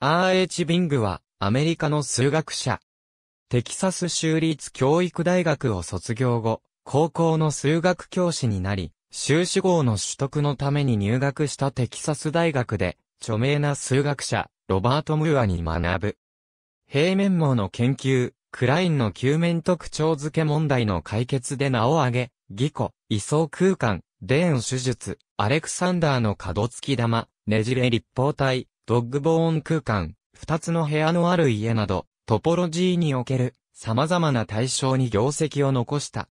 R.H. ビングは、アメリカの数学者。テキサス州立教育大学を卒業後、高校の数学教師になり、修士号の取得のために入学したテキサス大学で、著名な数学者、ロバート・ムーアに学ぶ。平面網の研究、クラインの球面特徴付け問題の解決で名を挙げ、技庫、位相空間、電ーン手術、アレクサンダーの角付き玉、ねじれ立方体、ドッグボーン空間、二つの部屋のある家など、トポロジーにおける様々な対象に業績を残した。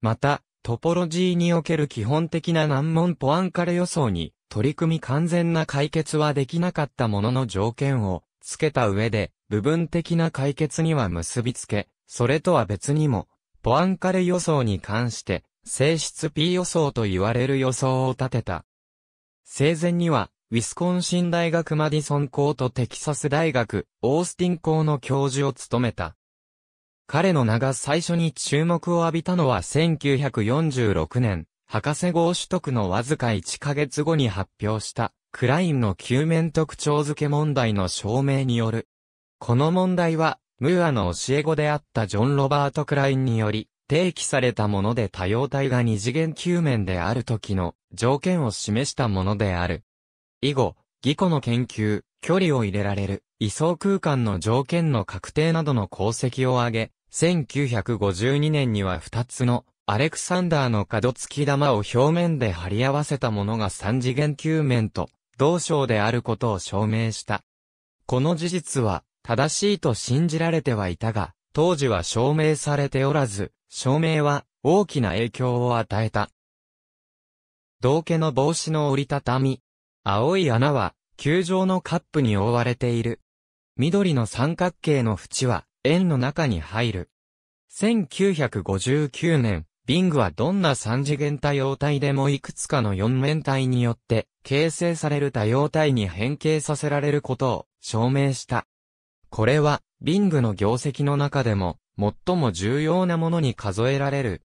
また、トポロジーにおける基本的な難問ポアンカレ予想に取り組み完全な解決はできなかったものの条件を付けた上で部分的な解決には結びつけ、それとは別にもポアンカレ予想に関して性質 P 予想と言われる予想を立てた。生前にはウィスコンシン大学マディソン校とテキサス大学、オースティン校の教授を務めた。彼の名が最初に注目を浴びたのは1946年、博士号取得のわずか1ヶ月後に発表した、クラインの球面特徴付け問題の証明による。この問題は、ムーアの教え子であったジョン・ロバート・クラインにより、提起されたもので多様体が二次元球面である時の条件を示したものである。以後、技庫の研究、距離を入れられる、位相空間の条件の確定などの功績を挙げ、1952年には2つのアレクサンダーの角付き玉を表面で貼り合わせたものが三次元球面と同章であることを証明した。この事実は正しいと信じられてはいたが、当時は証明されておらず、証明は大きな影響を与えた。道家の帽子の折りたたみ、青い穴は、球状のカップに覆われている。緑の三角形の縁は、円の中に入る。1959年、ビングはどんな三次元多様体でもいくつかの四面体によって形成される多様体に変形させられることを証明した。これは、ビングの業績の中でも最も重要なものに数えられる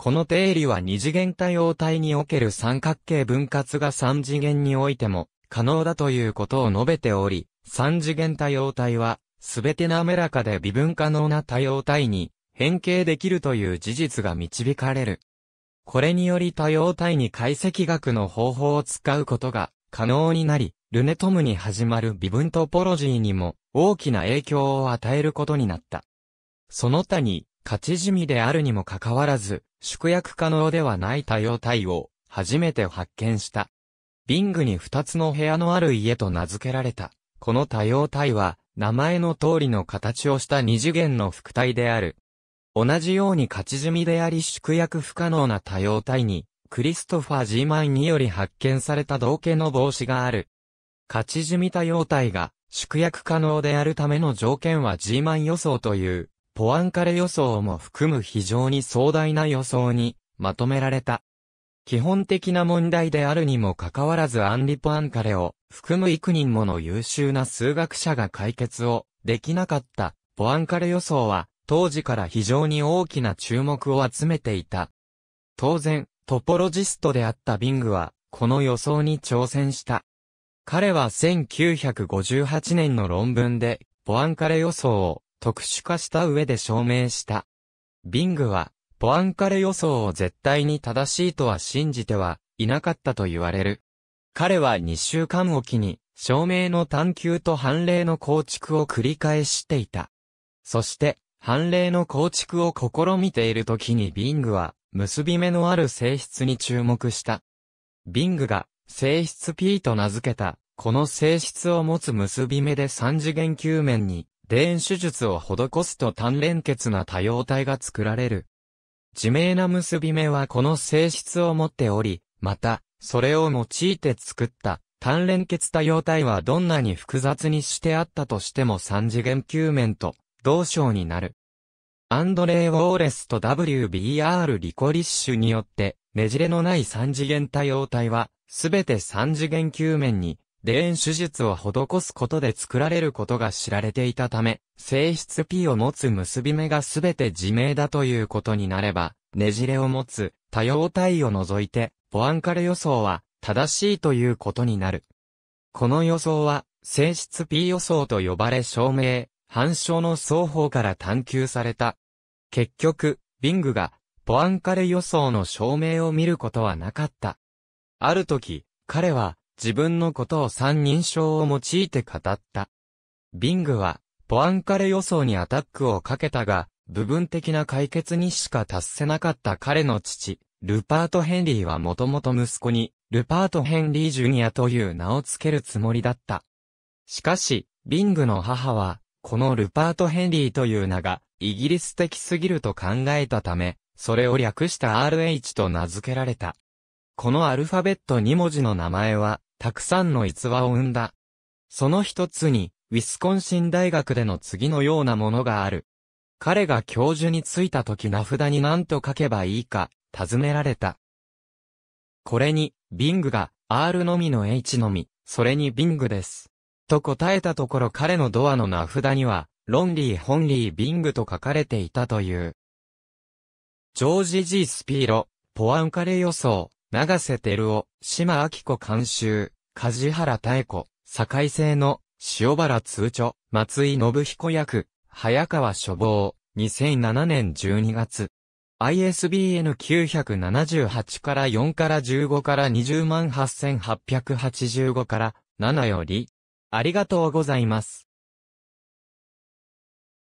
この定理は二次元多様体における三角形分割が三次元においても可能だということを述べており、三次元多様体はすべて滑らかで微分可能な多様体に変形できるという事実が導かれる。これにより多様体に解析学の方法を使うことが可能になり、ルネトムに始まる微分トポロジーにも大きな影響を与えることになった。その他に勝ち地味であるにもかかわらず、縮約可能ではない多様体を初めて発見した。ビングに二つの部屋のある家と名付けられた。この多様体は、名前の通りの形をした二次元の副体である。同じように勝ち済みであり縮約不可能な多様体に、クリストファー・ジーマンにより発見された同系の帽子がある。勝ち済み多様体が、縮約可能であるための条件はジーマン予想という、ポアンカレ予想も含む非常に壮大な予想にまとめられた。基本的な問題であるにもかかわらずアンリ・ポアンカレを含む幾人もの優秀な数学者が解決をできなかったポアンカレ予想は当時から非常に大きな注目を集めていた。当然、トポロジストであったビングはこの予想に挑戦した。彼は1958年の論文でポアンカレ予想を特殊化した上で証明した。ビングは、ポアンカレ予想を絶対に正しいとは信じてはいなかったと言われる。彼は2週間おきに、証明の探求と判例の構築を繰り返していた。そして、判例の構築を試みている時にビングは、結び目のある性質に注目した。ビングが、性質 P と名付けた、この性質を持つ結び目で三次元球面に、練手術を施すと単連結な多様体が作られる。自明な結び目はこの性質を持っており、また、それを用いて作った単連結多様体はどんなに複雑にしてあったとしても三次元球面と同章になる。アンドレイ・ウォーレスと WBR リコリッシュによって、ねじれのない三次元多様体は、すべて三次元球面に電手術を施すことで作られることが知られていたため、性質 P を持つ結び目がすべて自明だということになれば、ねじれを持つ多様体を除いて、ポアンカレ予想は正しいということになる。この予想は、性質 P 予想と呼ばれ証明、反証の双方から探求された。結局、ビングが、ポアンカレ予想の証明を見ることはなかった。ある時、彼は、自分のことを三人称を用いて語った。ビングは、ポアンカレ予想にアタックをかけたが、部分的な解決にしか達せなかった彼の父、ルパート・ヘンリーはもともと息子に、ルパート・ヘンリー・ジュニアという名を付けるつもりだった。しかし、ビングの母は、このルパート・ヘンリーという名が、イギリス的すぎると考えたため、それを略した RH と名付けられた。このアルファベット2文字の名前は、たくさんの逸話を生んだ。その一つに、ウィスコンシン大学での次のようなものがある。彼が教授に就いた時名札に何と書けばいいか、尋ねられた。これに、ビングが、R のみの H のみ、それにビングです。と答えたところ彼のドアの名札には、ロンリー・ホンリー・ビングと書かれていたという。ジョージ・ G・ スピーロ、ポアンカレ予想。長瀬照夫、島明子監修、梶原妙子、堺製の、塩原通著、松井信彦役、早川処方、2007年12月。ISBN 978から4から15から208,885から7より、ありがとうございます。